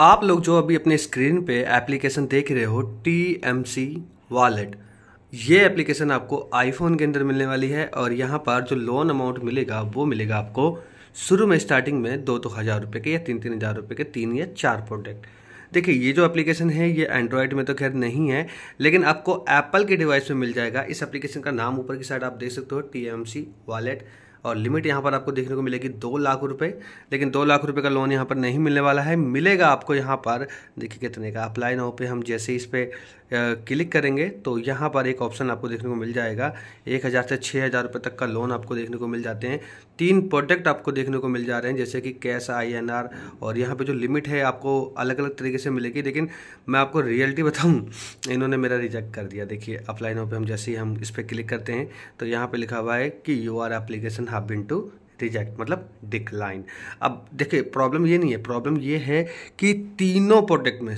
आप लोग जो अभी अपने स्क्रीन पे एप्लीकेशन देख रहे हो टी एम सी वॉलेट ये एप्लीकेशन आपको आईफोन के अंदर मिलने वाली है और यहाँ पर जो लोन अमाउंट मिलेगा वो मिलेगा आपको शुरू में स्टार्टिंग में दो दो हज़ार रुपये के या तीन तीन हज़ार रुपये के तीन या चार प्रोडक्ट देखिए ये जो एप्लीकेशन है ये एंड्रॉयड में तो खैर नहीं है लेकिन आपको एप्पल के डिवाइस में मिल जाएगा इस एप्लीकेशन का नाम ऊपर की साइड आप देख सकते हो टी एम सी वॉलेट और लिमिट यहाँ पर आपको देखने को मिलेगी दो लाख रुपये लेकिन दो लाख रुपये का लोन यहाँ पर नहीं मिलने वाला है मिलेगा आपको यहाँ पर देखिए कितने का अप्लाई नाउ पे हम जैसे ही इस पर क्लिक करेंगे तो यहाँ पर एक ऑप्शन आपको देखने को मिल जाएगा एक हज़ार से छः हज़ार रुपये तक का लोन आपको देखने को मिल जाते हैं तीन प्रोडक्ट आपको देखने को मिल जा रहे हैं जैसे कि कैश आई एन आर और यहाँ पर जो लिमिट है आपको अलग अलग तरीके से मिलेगी लेकिन मैं आपको रियलिटी बताऊँ इन्होंने मेरा रिजेक्ट कर दिया देखिए अप्लाई नाउ पे हम जैसे ही हम इस पर क्लिक करते हैं तो यहाँ पर लिखा हुआ है कि your application have been to reject मतलब डिक्लाइन अब देखिए प्रॉब्लम ये नहीं है प्रॉब्लम ये है कि तीनों प्रोडक्ट में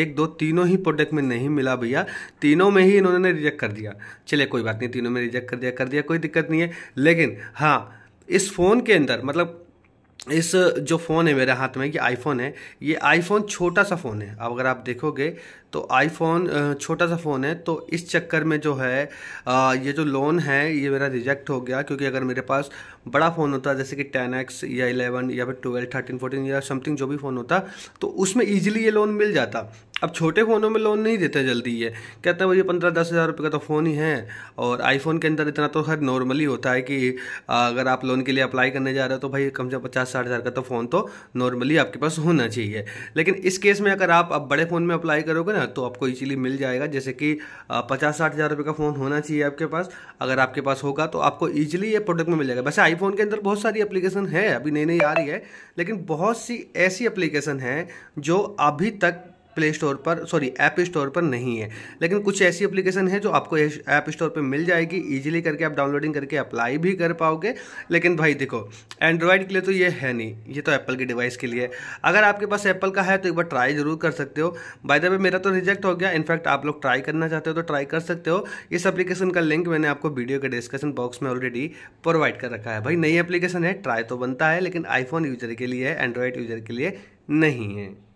एक दो तीनों ही प्रोडक्ट में नहीं मिला भैया तीनों में ही इन्होंने रिजेक्ट कर दिया चलिए कोई बात नहीं तीनों में रिजेक्ट कर दिया कर दिया कोई दिक्कत नहीं है लेकिन हाँ इस फ़ोन के अंदर मतलब इस जो फ़ोन है मेरे हाथ में ये आईफोन है ये आईफोन छोटा सा फ़ोन है अब अगर आप देखोगे तो आईफोन छोटा सा फ़ोन है तो इस चक्कर में जो है ये जो लोन है ये मेरा रिजेक्ट हो गया क्योंकि अगर मेरे पास बड़ा फ़ोन होता जैसे कि टेन एक्स या इलेवन या फिर ट्वेल्व थर्टीन फोर्टीन या समथिंग जो भी फ़ोन होता तो उसमें ईजिली ये लोन मिल जाता अब छोटे फ़ोनों में लोन नहीं देते जल्दी ये कहते हैं ये पंद्रह दस हज़ार रुपये का तो फ़ोन ही है और आईफोन के अंदर इतना तो हर नॉर्मली होता है कि अगर आप लोन के लिए अप्लाई करने जा रहे हो तो भाई कम से कम पचास साठ हज़ार का तो फ़ोन तो नॉर्मली आपके पास होना चाहिए लेकिन इस केस में अगर आप अब बड़े फ़ोन में अप्लाई करोगे ना तो आपको इजीली मिल जाएगा जैसे कि पचास साठ हज़ार रुपये का फ़ोन होना चाहिए आपके पास अगर आपके पास होगा तो आपको इजीली ये प्रोडक्ट में मिल जाएगा वैसे आईफोन के अंदर बहुत सारी एप्लीकेशन है अभी नई नई आ रही है लेकिन बहुत सी ऐसी एप्लीकेशन है जो अभी तक प्ले स्टोर पर सॉरी ऐप स्टोर पर नहीं है लेकिन कुछ ऐसी एप्लीकेशन है जो आपको ऐप स्टोर पर मिल जाएगी ईजिली करके आप डाउनलोडिंग करके अप्लाई भी कर पाओगे लेकिन भाई देखो एंड्रॉयड के लिए तो ये है नहीं ये तो एप्पल की डिवाइस के लिए अगर आपके पास एप्पल का है तो एक बार ट्राई ज़रूर कर सकते हो बाय द वे मेरा तो रिजेक्ट हो गया इनफैक्ट आप लोग ट्राई करना चाहते हो तो ट्राई कर सकते हो इस एप्लीकेशन का लिंक मैंने आपको वीडियो के डिस्क्रिप्शन बॉक्स में ऑलरेडी प्रोवाइड कर रखा है भाई नई एप्लीकेशन है ट्राई तो बनता है लेकिन आईफोन यूजर के लिए एंड्रॉयड यूजर के लिए नहीं है